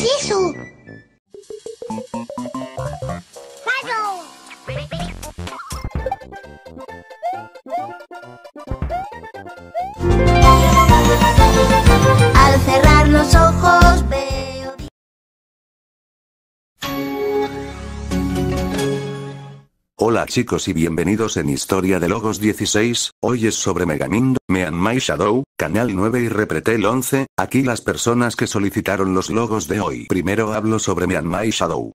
isso Hola chicos y bienvenidos en Historia de Logos 16, hoy es sobre Megamind, Mean My Shadow, Canal 9 y Repretel 11, aquí las personas que solicitaron los logos de hoy. Primero hablo sobre Mean My Shadow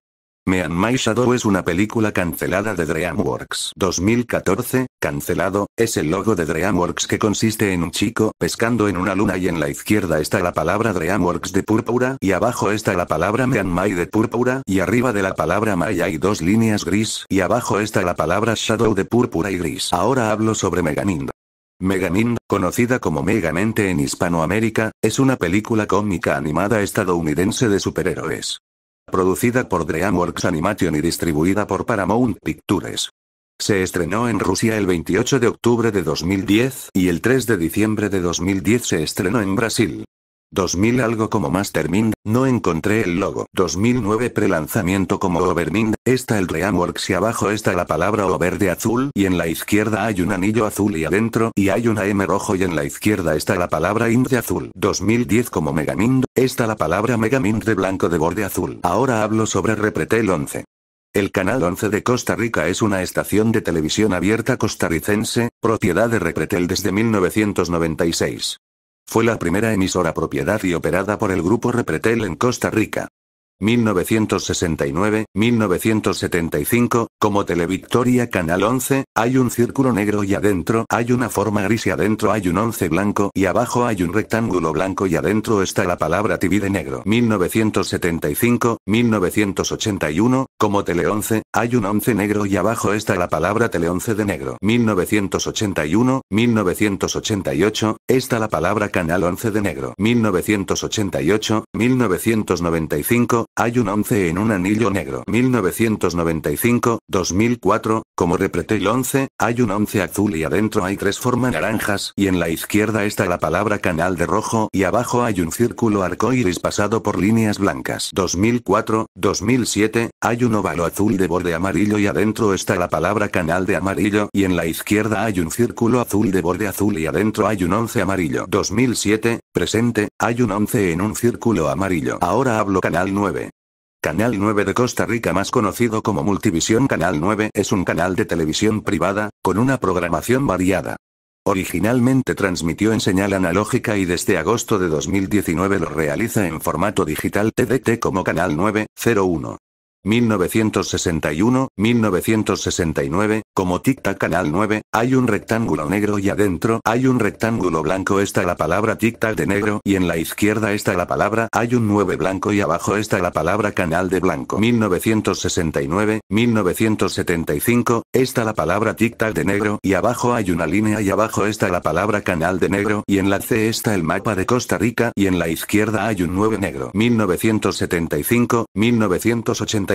and My Shadow es una película cancelada de DreamWorks 2014, cancelado, es el logo de DreamWorks que consiste en un chico pescando en una luna y en la izquierda está la palabra DreamWorks de púrpura y abajo está la palabra and My de púrpura y arriba de la palabra My hay dos líneas gris y abajo está la palabra Shadow de púrpura y gris. Ahora hablo sobre Megamind. Megamind, conocida como Megamente en Hispanoamérica, es una película cómica animada estadounidense de superhéroes producida por DreamWorks Animation y distribuida por Paramount Pictures. Se estrenó en Rusia el 28 de octubre de 2010 y el 3 de diciembre de 2010 se estrenó en Brasil. 2000 algo como Mastermind, no encontré el logo. 2009 prelanzamiento como Overmind, está el Reamworks y abajo está la palabra Over de azul y en la izquierda hay un anillo azul y adentro y hay una M rojo y en la izquierda está la palabra Ind de azul. 2010 como Megamind, está la palabra Megamind de blanco de borde azul. Ahora hablo sobre Repretel 11. El Canal 11 de Costa Rica es una estación de televisión abierta costarricense, propiedad de Repretel desde 1996. Fue la primera emisora propiedad y operada por el grupo Repretel en Costa Rica. 1969-1975, como Televictoria Canal 11, hay un círculo negro y adentro hay una forma gris y adentro hay un once blanco y abajo hay un rectángulo blanco y adentro está la palabra TV de negro. 1975-1981, como tele 11 hay un 11 negro y abajo está la palabra tele 11 de negro. 1981, 1988, está la palabra Canal 11 de negro. 1988, 1995, hay un 11 en un anillo negro. 1995, 2004, como repeté el 11, hay un 11 azul y adentro hay tres formas naranjas y en la izquierda está la palabra Canal de rojo y abajo hay un círculo iris pasado por líneas blancas. 2004, 2007, hay un un azul de borde amarillo y adentro está la palabra canal de amarillo y en la izquierda hay un círculo azul de borde azul y adentro hay un 11 amarillo. 2007, presente, hay un 11 en un círculo amarillo. Ahora hablo canal 9. Canal 9 de Costa Rica más conocido como Multivisión Canal 9 es un canal de televisión privada, con una programación variada. Originalmente transmitió en señal analógica y desde agosto de 2019 lo realiza en formato digital TDT como Canal 901. 1961, 1969, como Tic Tac Canal 9, hay un rectángulo negro y adentro hay un rectángulo blanco está la palabra Tic Tac de negro y en la izquierda está la palabra hay un 9 blanco y abajo está la palabra canal de blanco. 1969, 1975, está la palabra Tic Tac de negro y abajo hay una línea y abajo está la palabra canal de negro y en la C está el mapa de Costa Rica y en la izquierda hay un 9 negro. 1975, 1985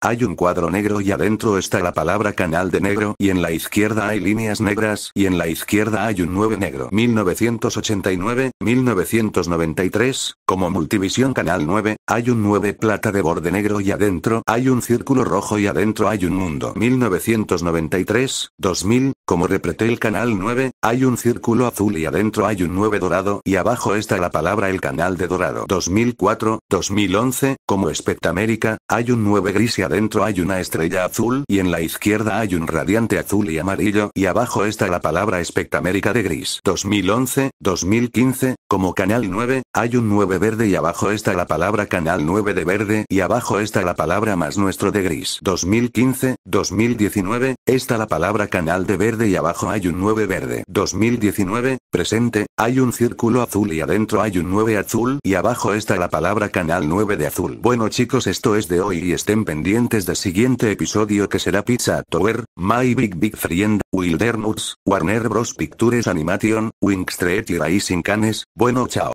hay un cuadro negro y adentro está la palabra canal de negro y en la izquierda hay líneas negras y en la izquierda hay un 9 negro. 1989, 1993, como multivisión canal 9, hay un 9 plata de borde negro y adentro hay un círculo rojo y adentro hay un mundo. 1993, 2000, como el canal 9, hay un círculo azul y adentro hay un 9 dorado y abajo está la palabra el canal de dorado. 2004, 2011, como espectamérica, hay un 9 gris y adentro hay una estrella azul y en la izquierda hay un radiante azul y amarillo y abajo está la palabra espectamérica de gris. 2011, 2015, como canal 9, hay un 9 verde y abajo está la palabra canal 9 de verde y abajo está la palabra más nuestro de gris. 2015, 2019, está la palabra canal de verde y abajo hay un 9 verde. 2019, presente, hay un círculo azul y adentro hay un 9 azul y abajo está la palabra canal 9 de azul. Bueno chicos esto es de hoy y es estén pendientes del siguiente episodio que será Pizza Tower, My Big Big Friend, Wilderness, Warner Bros. Pictures Animation, Wingstreet y Racing Canes, bueno chao.